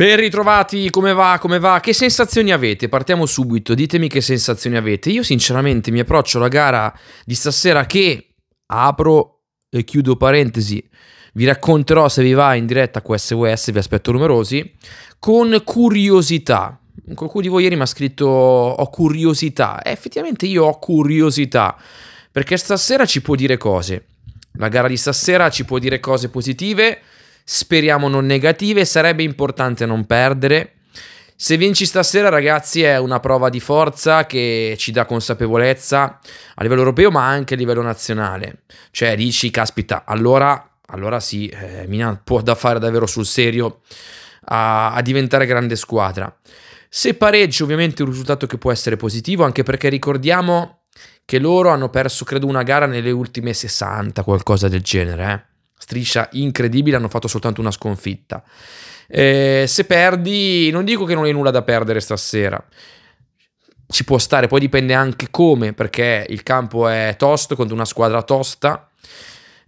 Ben ritrovati, come va, come va? Che sensazioni avete? Partiamo subito, ditemi che sensazioni avete. Io sinceramente mi approccio alla gara di stasera che apro e chiudo parentesi. Vi racconterò se vi va in diretta QSWS, vi aspetto numerosi, con curiosità. Qualcuno di voi ieri mi ha scritto ho curiosità. Eh, effettivamente io ho curiosità, perché stasera ci può dire cose. La gara di stasera ci può dire cose positive, speriamo non negative, sarebbe importante non perdere. Se vinci stasera, ragazzi, è una prova di forza che ci dà consapevolezza a livello europeo, ma anche a livello nazionale. Cioè, dici, caspita, allora, allora sì, eh, Milan può da fare davvero sul serio a, a diventare grande squadra. Se pareggi, ovviamente, è un risultato che può essere positivo, anche perché ricordiamo che loro hanno perso, credo, una gara nelle ultime 60, qualcosa del genere, eh striscia incredibile, hanno fatto soltanto una sconfitta. Eh, se perdi, non dico che non hai nulla da perdere stasera. Ci può stare, poi dipende anche come, perché il campo è tosto contro una squadra tosta.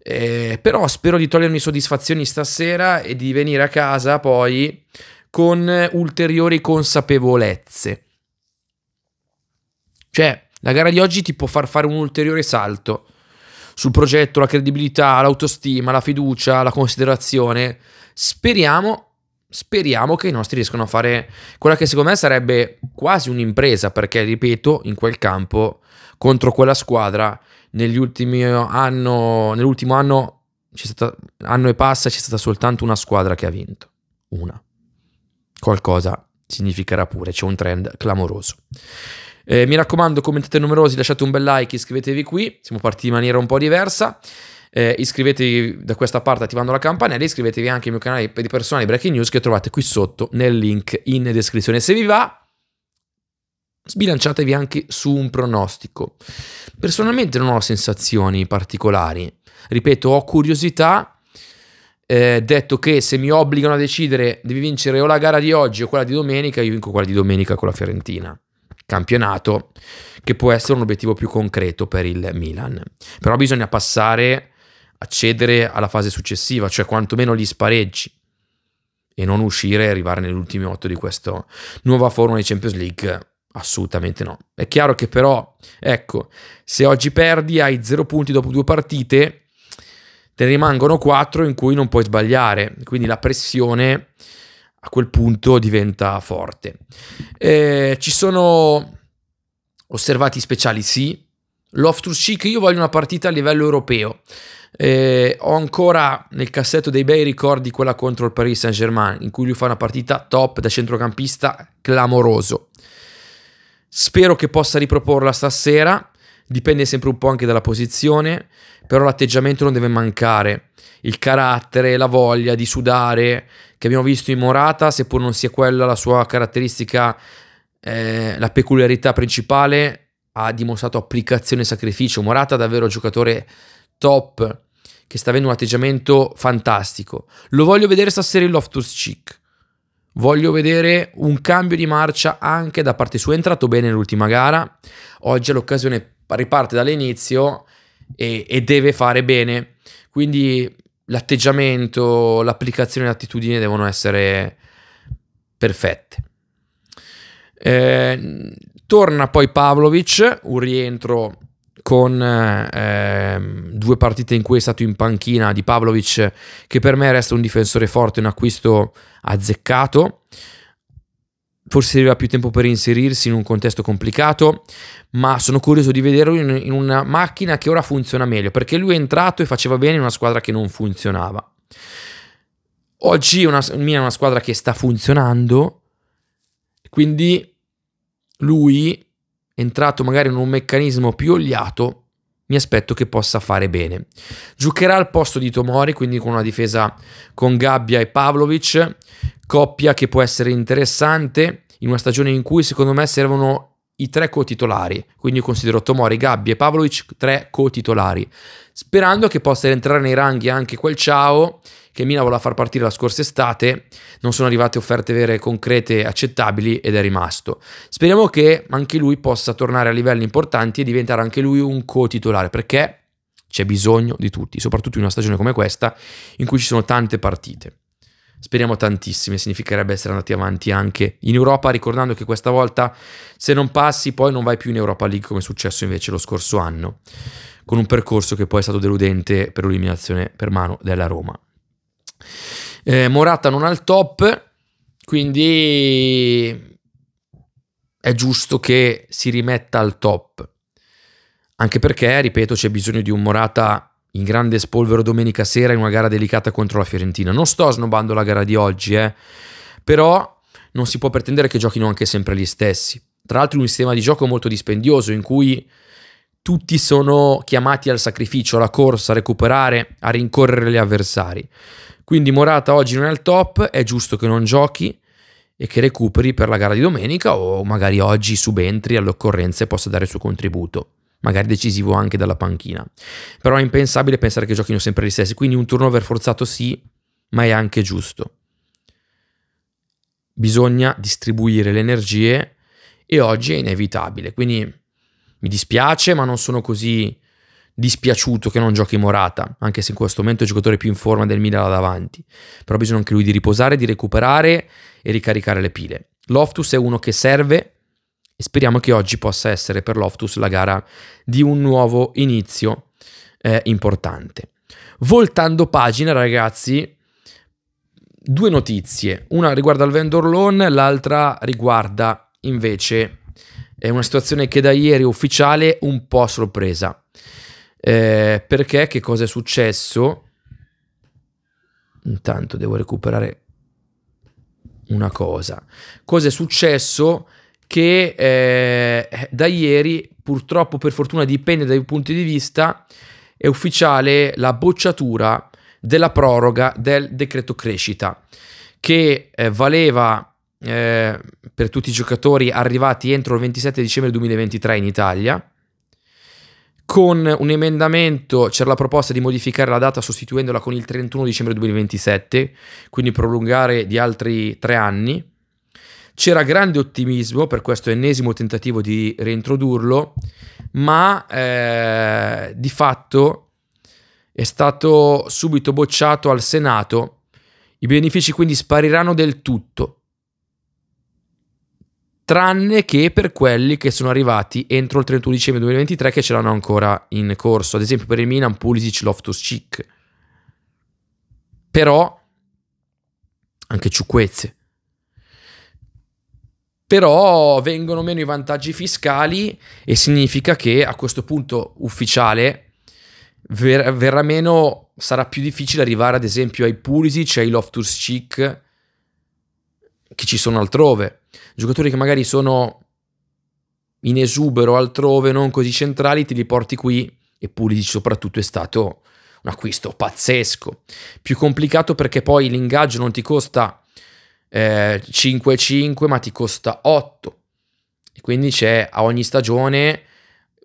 Eh, però spero di togliermi soddisfazioni stasera e di venire a casa poi con ulteriori consapevolezze. Cioè, la gara di oggi ti può far fare un ulteriore salto sul progetto, la credibilità, l'autostima, la fiducia, la considerazione. Speriamo speriamo che i nostri riescano a fare quella che secondo me sarebbe quasi un'impresa, perché ripeto, in quel campo contro quella squadra negli ultimi anno, nell'ultimo anno, stata, anno e passa c'è stata soltanto una squadra che ha vinto, una. Qualcosa significherà pure, c'è un trend clamoroso. Eh, mi raccomando, commentate numerosi, lasciate un bel like, iscrivetevi qui, siamo partiti in maniera un po' diversa. Eh, iscrivetevi da questa parte attivando la campanella, iscrivetevi anche al mio canale di personale Breaking News che trovate qui sotto nel link in descrizione. Se vi va, sbilanciatevi anche su un pronostico. Personalmente non ho sensazioni particolari, ripeto, ho curiosità. Eh, detto che se mi obbligano a decidere devi vincere o la gara di oggi o quella di domenica, io vinco quella di domenica con la Fiorentina campionato, che può essere un obiettivo più concreto per il Milan. Però bisogna passare, accedere alla fase successiva, cioè quantomeno gli spareggi e non uscire e arrivare negli ultimi otto di questa nuova forma di Champions League. Assolutamente no. È chiaro che però, ecco, se oggi perdi hai zero punti dopo due partite, te ne rimangono quattro in cui non puoi sbagliare, quindi la pressione a quel punto diventa forte. Eh, ci sono osservati speciali, sì. Loftus Cheek, io voglio una partita a livello europeo. Eh, ho ancora nel cassetto dei bei ricordi quella contro il Paris Saint-Germain, in cui lui fa una partita top da centrocampista clamoroso. Spero che possa riproporla stasera. Dipende sempre un po' anche dalla posizione, però l'atteggiamento non deve mancare. Il carattere, la voglia di sudare, che abbiamo visto in Morata, seppur non sia quella la sua caratteristica, eh, la peculiarità principale, ha dimostrato applicazione e sacrificio. Morata è davvero giocatore top, che sta avendo un atteggiamento fantastico. Lo voglio vedere stasera in Loftus Cheek. Voglio vedere un cambio di marcia anche da parte sua. È entrato bene nell'ultima gara. Oggi è l'occasione, riparte dall'inizio e, e, deve fare bene. Quindi l'atteggiamento, l'applicazione e l'attitudine devono essere perfette. Eh, torna poi Pavlovic, un rientro con eh, due partite in cui è stato in panchina di Pavlovic che per me resta un difensore forte, un acquisto azzeccato forse servirà più tempo per inserirsi in un contesto complicato, ma sono curioso di vederlo in, in una macchina che ora funziona meglio, perché lui è entrato e faceva bene in una squadra che non funzionava. Oggi una, Milan è una squadra che sta funzionando, quindi lui è entrato magari in un meccanismo più oliato mi aspetto che possa fare bene. Giocherà al posto di Tomori, quindi con una difesa con Gabbia e Pavlovic, coppia che può essere interessante in una stagione in cui secondo me servono i tre co-titolari, quindi io considero Tomori, Gabbi e Pavlovic tre co-titolari, sperando che possa entrare nei ranghi anche quel Ciao che Mina voleva far partire la scorsa estate, non sono arrivate offerte vere, concrete e accettabili ed è rimasto. Speriamo che anche lui possa tornare a livelli importanti e diventare anche lui un co-titolare, perché c'è bisogno di tutti, soprattutto in una stagione come questa in cui ci sono tante partite speriamo tantissime, significherebbe essere andati avanti anche in Europa, ricordando che questa volta se non passi poi non vai più in Europa League come è successo invece lo scorso anno, con un percorso che poi è stato deludente per l'eliminazione per mano della Roma. Eh, Morata non ha il top, quindi è giusto che si rimetta al top, anche perché, ripeto, c'è bisogno di un Morata in grande spolvero domenica sera in una gara delicata contro la Fiorentina. Non sto snobando la gara di oggi, eh, però non si può pretendere che giochino anche sempre gli stessi. Tra l'altro un sistema di gioco molto dispendioso in cui tutti sono chiamati al sacrificio, alla corsa, a recuperare, a rincorrere gli avversari. Quindi Morata oggi non è al top, è giusto che non giochi e che recuperi per la gara di domenica o magari oggi subentri all'occorrenza e possa dare il suo contributo magari decisivo anche dalla panchina. Però è impensabile pensare che giochino sempre gli stessi, quindi un turnover forzato sì, ma è anche giusto. Bisogna distribuire le energie e oggi è inevitabile, quindi mi dispiace, ma non sono così dispiaciuto che non giochi Morata, anche se in questo momento è il giocatore più in forma del Milan davanti. Però bisogna anche lui di riposare, di recuperare e ricaricare le pile. Loftus è uno che serve e speriamo che oggi possa essere per Loftus la gara di un nuovo inizio eh, importante. Voltando pagina ragazzi, due notizie, una riguarda il vendor loan, l'altra riguarda invece è una situazione che da ieri è ufficiale un po' sorpresa. Eh, perché che cosa è successo? Intanto devo recuperare una cosa. Cosa è successo? che eh, da ieri, purtroppo per fortuna dipende dai punti di vista, è ufficiale la bocciatura della proroga del decreto crescita, che eh, valeva eh, per tutti i giocatori arrivati entro il 27 dicembre 2023 in Italia. Con un emendamento c'era la proposta di modificare la data sostituendola con il 31 dicembre 2027, quindi prolungare di altri tre anni. C'era grande ottimismo per questo ennesimo tentativo di reintrodurlo, ma eh, di fatto è stato subito bocciato al Senato. I benefici quindi spariranno del tutto, tranne che per quelli che sono arrivati entro il 31 dicembre 2023 che ce l'hanno ancora in corso, ad esempio per il Milan Pulisic Loftus Cheek. Però anche Ciuquezze però vengono meno i vantaggi fiscali e significa che a questo punto ufficiale ver- verrà meno, sarà più difficile arrivare ad esempio ai Pulisic, ai Loftus Cheek che ci sono altrove, giocatori che magari sono in esubero altrove, non così centrali, te li porti qui e Pulisic soprattutto è stato un acquisto pazzesco, più complicato perché poi l'ingaggio non ti costa eh, 5-5 ma ti costa 8. E quindi c'è a ogni stagione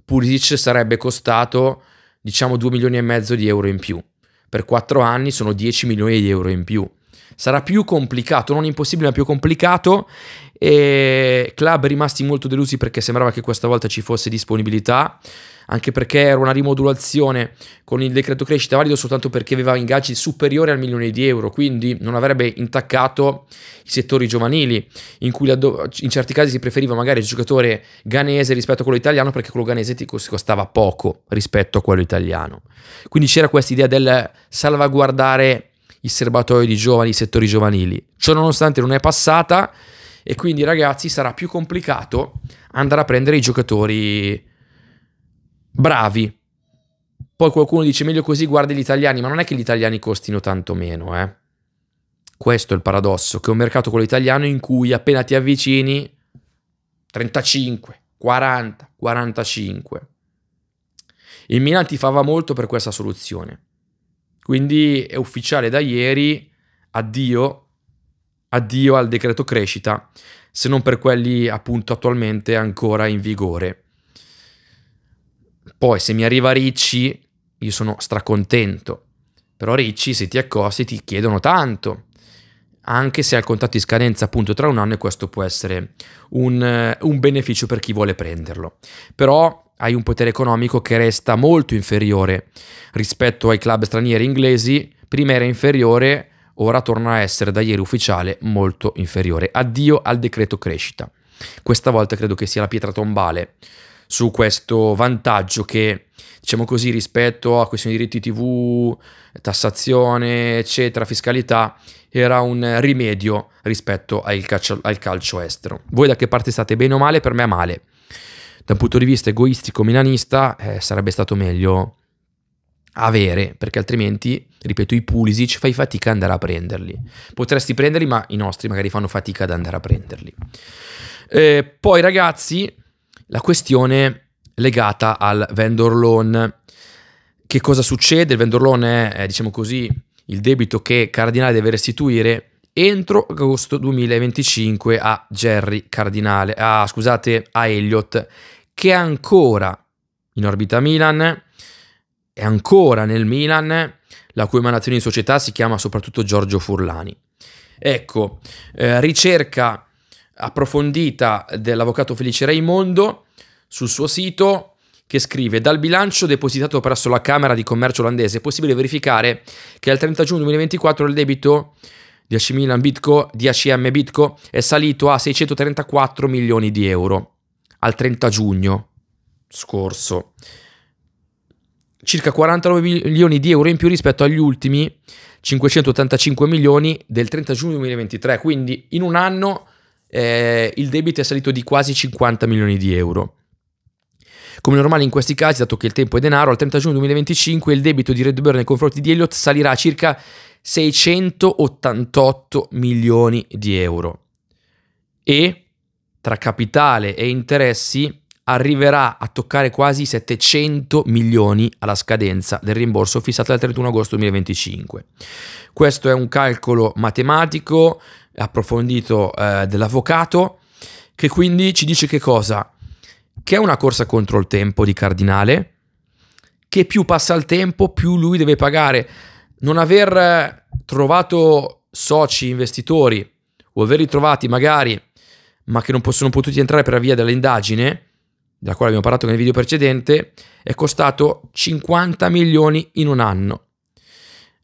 Pulisic sarebbe costato diciamo 2 milioni e mezzo di euro in più. Per 4 anni sono 10 milioni di euro in più sarà più complicato, non impossibile ma più complicato e club rimasti molto delusi perché sembrava che questa volta ci fosse disponibilità anche perché era una rimodulazione con il decreto crescita valido soltanto perché aveva ingaggi superiori al milione di euro, quindi non avrebbe intaccato i settori giovanili, in cui in certi casi si preferiva magari il giocatore ganese rispetto a quello italiano perché quello ganese ti costava poco rispetto a quello italiano. Quindi c'era questa idea del salvaguardare i serbatoi di giovani, i settori giovanili. Ciò nonostante non è passata e quindi ragazzi sarà più complicato andare a prendere i giocatori bravi. Poi qualcuno dice meglio così guardi gli italiani, ma non è che gli italiani costino tanto meno, eh. Questo è il paradosso, che è un mercato quello italiano in cui appena ti avvicini 35, 40, 45. Il Milan ti fava molto per questa soluzione. Quindi è ufficiale da ieri, addio, addio al decreto crescita, se non per quelli appunto attualmente ancora in vigore. Poi se mi arriva Ricci, io sono stracontento, però Ricci se ti accosti ti chiedono tanto, anche se al contatto di scadenza appunto tra un anno e questo può essere un, eh, un beneficio per chi vuole prenderlo. Però hai un potere economico che resta molto inferiore rispetto ai club stranieri inglesi, prima era inferiore, ora torna a essere da ieri ufficiale molto inferiore. Addio al decreto crescita. Questa volta credo che sia la pietra tombale su questo vantaggio che, diciamo così, rispetto a questioni di diritti TV, tassazione, eccetera, fiscalità, era un rimedio rispetto al calcio, al calcio estero. Voi da che parte state, bene o male? Per me è male dal punto di vista egoistico milanista eh, sarebbe stato meglio avere, perché altrimenti, ripeto, i Pulisic fai fatica ad andare a prenderli. Potresti prenderli, ma i nostri magari fanno fatica ad andare a prenderli. Eh, poi ragazzi, la questione legata al vendor loan. Che cosa succede? Il vendor loan è, è eh, diciamo così, il debito che Cardinale deve restituire entro agosto 2025 a Jerry Cardinale, ah, scusate, a Elliott, che è ancora in orbita Milan, è ancora nel Milan, la cui emanazione in società si chiama soprattutto Giorgio Furlani. Ecco, eh, ricerca approfondita dell'avvocato Felice Raimondo sul suo sito che scrive dal bilancio depositato presso la Camera di Commercio olandese è possibile verificare che al 30 giugno 2024 il debito 10.000 Bitco, 10M Bitco è salito a 634 milioni di euro al 30 giugno scorso. Circa 49 milioni di euro in più rispetto agli ultimi 585 milioni del 30 giugno 2023. Quindi in un anno eh, il debito è salito di quasi 50 milioni di euro. Come normale in questi casi, dato che il tempo è denaro, al 30 giugno 2025 il debito di Redburn nei confronti di Elliott salirà a circa 688 milioni di euro e tra capitale e interessi arriverà a toccare quasi 700 milioni alla scadenza del rimborso fissato dal 31 agosto 2025. Questo è un calcolo matematico approfondito eh, dell'avvocato che quindi ci dice che cosa? Che è una corsa contro il tempo di Cardinale, che più passa il tempo più lui deve pagare non aver eh, trovato soci, investitori o averli trovati magari ma che non sono potuti entrare per via dell'indagine, della quale abbiamo parlato nel video precedente, è costato 50 milioni in un anno.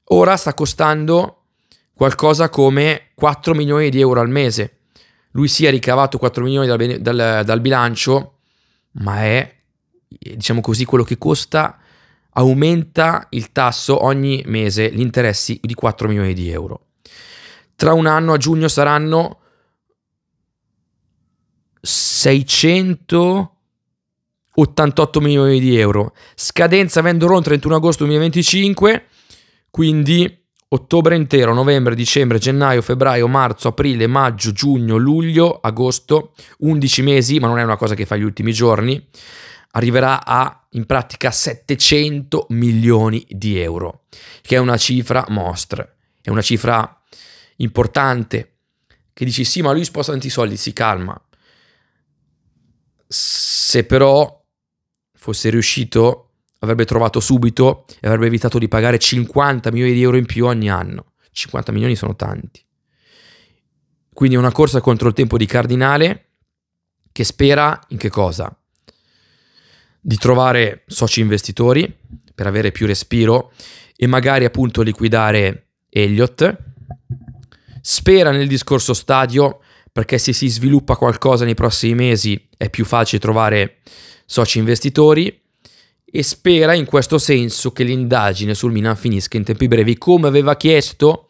Ora sta costando qualcosa come 4 milioni di euro al mese. Lui si è ricavato 4 milioni dal, dal, dal bilancio, ma è, diciamo così, quello che costa aumenta il tasso ogni mese gli interessi di 4 milioni di euro. Tra un anno a giugno saranno 688 milioni di euro. Scadenza Vendoron 31 agosto 2025, quindi ottobre intero, novembre, dicembre, gennaio, febbraio, marzo, aprile, maggio, giugno, luglio, agosto, 11 mesi, ma non è una cosa che fa gli ultimi giorni arriverà a in pratica 700 milioni di euro, che è una cifra mostre, è una cifra importante, che dici sì ma lui sposta tanti soldi, si calma. Se però fosse riuscito avrebbe trovato subito e avrebbe evitato di pagare 50 milioni di euro in più ogni anno. 50 milioni sono tanti. Quindi è una corsa contro il tempo di Cardinale che spera in che cosa? di trovare soci investitori per avere più respiro e magari appunto liquidare Elliott. Spera nel discorso stadio perché se si sviluppa qualcosa nei prossimi mesi è più facile trovare soci investitori e spera in questo senso che l'indagine sul Milan finisca in tempi brevi come aveva chiesto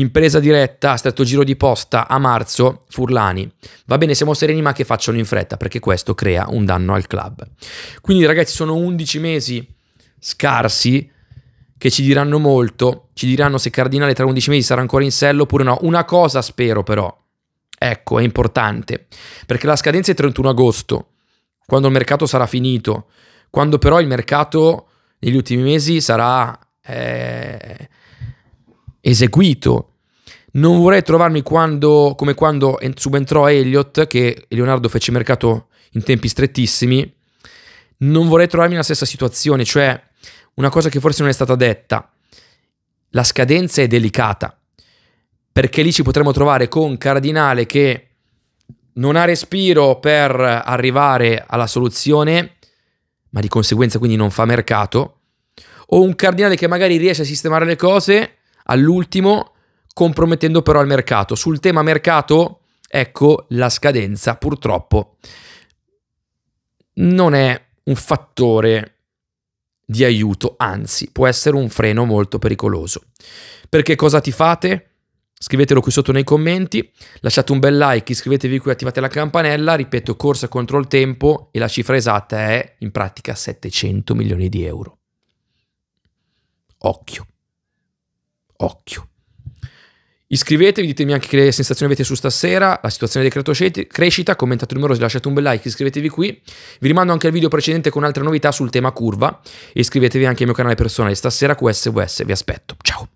Impresa diretta, stretto giro di posta a marzo, Furlani. Va bene, siamo sereni ma che facciano in fretta perché questo crea un danno al club. Quindi ragazzi sono 11 mesi scarsi che ci diranno molto, ci diranno se Cardinale tra 11 mesi sarà ancora in sella oppure no. Una cosa spero però, ecco, è importante, perché la scadenza è il 31 agosto, quando il mercato sarà finito, quando però il mercato negli ultimi mesi sarà... Eh, eseguito non vorrei trovarmi quando, come quando subentrò Elliott, che Leonardo fece mercato in tempi strettissimi, non vorrei trovarmi nella stessa situazione, cioè una cosa che forse non è stata detta, la scadenza è delicata, perché lì ci potremmo trovare con Cardinale che non ha respiro per arrivare alla soluzione, ma di conseguenza quindi non fa mercato, o un Cardinale che magari riesce a sistemare le cose all'ultimo, compromettendo però il mercato. Sul tema mercato, ecco, la scadenza purtroppo non è un fattore di aiuto, anzi può essere un freno molto pericoloso. Perché cosa ti fate? Scrivetelo qui sotto nei commenti, lasciate un bel like, iscrivetevi qui, attivate la campanella, ripeto corsa contro il tempo e la cifra esatta è in pratica 700 milioni di euro. Occhio, occhio. Iscrivetevi, ditemi anche che sensazioni avete su stasera, la situazione del crescita, commentate numerosi, lasciate un bel like, iscrivetevi qui. Vi rimando anche al video precedente con altre novità sul tema curva e iscrivetevi anche al mio canale personale stasera QSVS, vi aspetto. Ciao!